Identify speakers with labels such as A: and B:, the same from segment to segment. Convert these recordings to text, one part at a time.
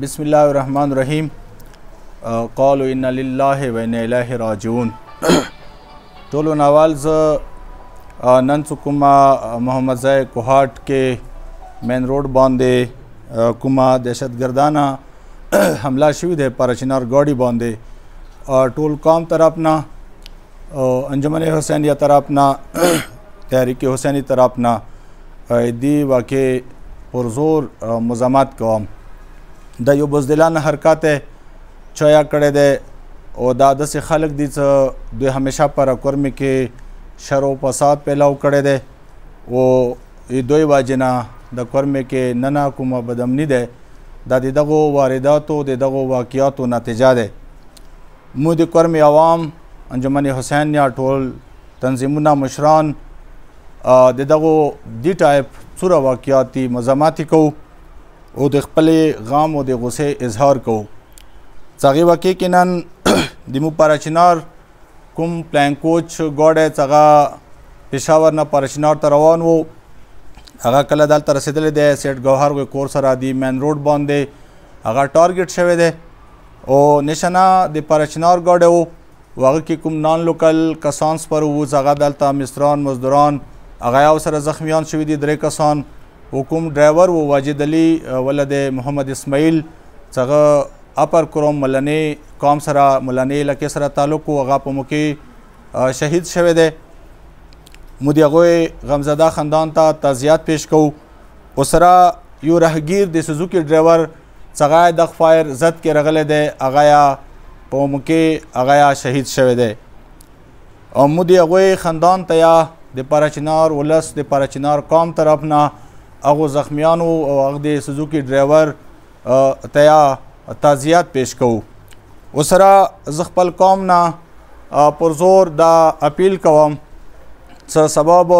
A: बिसमीम कौलिल्ला वन राजून टोलो नावाल्ज़ ननसुकुमा मोहम्मद ज़य कुहाट के मेन रोड बांदे कुमा दहशतगर्दाना गर्दाना हमला शुद है परचनार गौड़ी बांदे और टोल कौम तरपना अंजुमन हुसैन या तरपना तहरीक हुसैनी तरपना दी वाक़ पुरजोर मजामत कौम د یو بزدلانه حرکت چایا کړی دی او دا داسې خلک دي چې دوی همیشه پر اکرم کې شر او فساد پیلاو کړی دی او دوی واجنا د کرم کې نه نه کومه بدمنی ده دا د دغو وارداتو د دغو واقعاتو نتیجه ده مو د کرم عوام انجمن حسین یا ټول تنظیمونه مشران د دغو دی ټایپ څوره واقعاتي مزاماتې کوو او د خپل غام او د غصې اظهار کو څنګه وکي کې نن د مو پارچنار کوم پلان کوچ ګوډه څنګه پېښور نه پارچنار ته روان وو هغه کله دلته رسیدلې ده سیټ ګوهر کوئی کورس را دی مین روډ باندې هغه ټارګټ شوی ده او نشانه د پارچنار ګوډه وو واغه کې کوم نان لوکل کسانس پر وو زغه دلته مصران مزدوران هغه او سره زخمیان شوی دي درې کسان کوم ډرایور وو واجد علي ولد محمد اسماعیل څنګه اپر کروم ملنې قوم سره ملنې لکه سره تعلق او هغه په مکی شهید شوه دی مدیغه غمزده خاندان ته تزیات پیش کو اوسرا یو رهگیر د سوزوکی ډرایور څنګه د خفایر زد کې رغله دی اغایا په مکی اغایا شهید شوه دی او مدیغه خاندان ته یا د پرچنار ولس د پرچنار قوم طرف نه هغه زخمیانو او هغه د سوزوکی ډرایور تیا تازیات پیش کوو وسره ز خپل قوم نه پر زور دا اپیل کوم څه سبب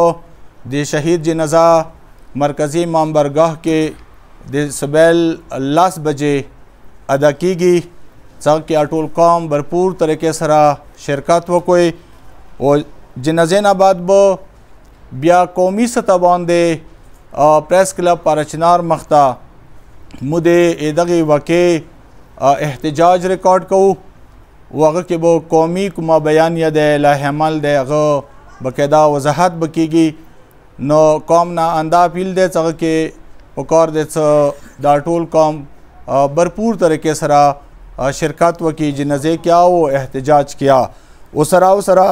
A: د شهید جنازه مرکزی مامبرګاه کې د سبیل لاس بجې ادا کیږي څنګه اټول قوم भरपूर طریقې سره شرکت وکوي او جنازې نه بعد به بیا قومي سطح باندې پریس کلب پارچنار مخته مو د دغه وکې احتجاج ریکارډ کوو وغه کې به قومي کومه بیان یا د لاحمل د هغه بقاعده وضاحت بکیږي نو قوم نه اندا پیل دی څنګه کې پکار د څه دا ټول قوم भरपूर तरीके सरा शिरकत वकी जिनजे क्या वो एहतजाज किया उसरा उसरा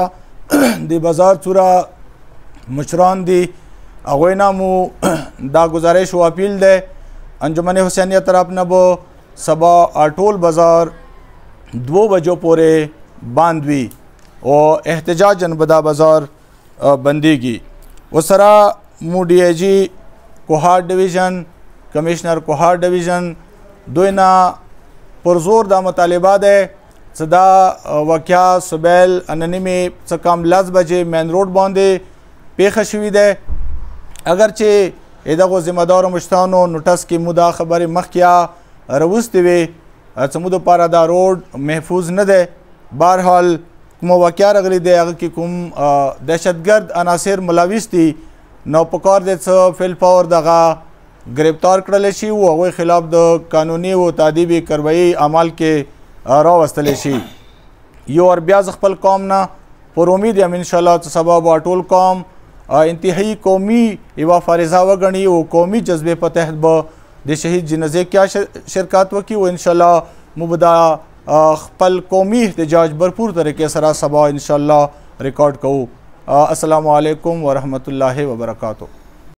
A: दी बाजार चूरा मुशरान दी هغه نامو دا گزارش او اپیل ده انجمن حسینیه طرف نه بو سبا اټول بازار 2 بجو پورې باندوي او احتجاج انبدا بازار بنديږي وسره مو ډي اي جي کوهار ډیویژن کمشنر کوهار ډیویژن دوی نه پرزور دا مطالبه ده صدا واقعیا سبیل اننمي څه کم لاس بجې مین روډ باندې پیښه شوې ده اگر چې دغه ذمہ دار مشتانو نوټس کې مودا خبره مخکیا روستي وي سمودو پارا دا روډ محفوظ نه ده بهرحال کوم واقعیا غلي دی هغه کې کوم دهشتګرد عناصر ملاويس دي نو پکار د څه فل پاور دغه گرفتار کړل شي او هغه خلاف د قانوني او تادیبي کاروایی عمل کې راوستل شي یو ور بیا خپل قوم نه پر امید یم ان شاء الله سبا ټول قوم انتهایی قومي یو فارزه وګڼي او قومي جذبه په تحت به د شهید جنازه کې شرکت وکړي او ان شاء الله مبدا خپل قومي احتجاج برپور طریقې سره سبا ان شاء الله ریکارډ کوو السلام علیکم ورحمت الله وبرکاتہ